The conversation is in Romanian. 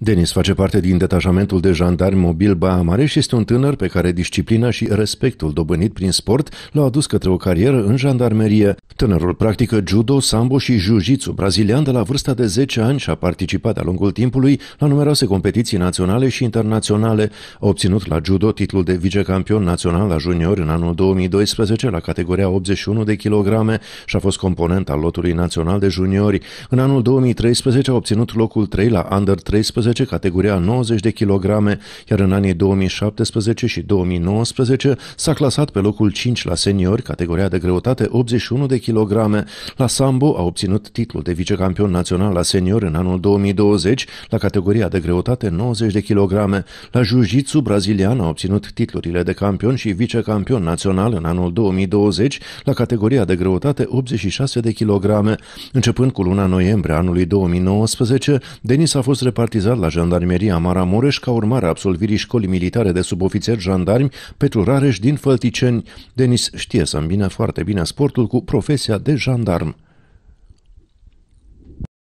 Denis face parte din detașamentul de jandarmi mobil Bahamare și este un tânăr pe care disciplina și respectul dobândit prin sport l-au adus către o carieră în jandarmerie. Tânărul practică judo, sambo și jiu-jitsu brazilian de la vârsta de 10 ani și a participat de-a lungul timpului la numeroase competiții naționale și internaționale. A obținut la judo titlul de vicecampion național la junior în anul 2012 la categoria 81 de kilograme și a fost component al lotului național de juniori. În anul 2013 a obținut locul 3 la Under 13 2015 categoria 90 de kilograme, iar în anii 2017 și 2019 s-a clasat pe locul 5 la seniori, categoria de greutate 81 de kilograme. La Sambo a obținut titlul de vicecampion național la senior în anul 2020, la categoria de greutate 90 de kilograme. La Jiu-Jitsu brazilian a obținut titlurile de campion și vicecampion național în anul 2020, la categoria de greutate 86 de kilograme. Începând cu luna noiembrie anului 2019, Denis a fost repartizat transferat la jandarmeria Mureș ca urmare a absolvirii școlii militare de subofițeri jandarmi Petru Rareș din Fălticeni. Denis știe să îmbine foarte bine sportul cu profesia de jandarm.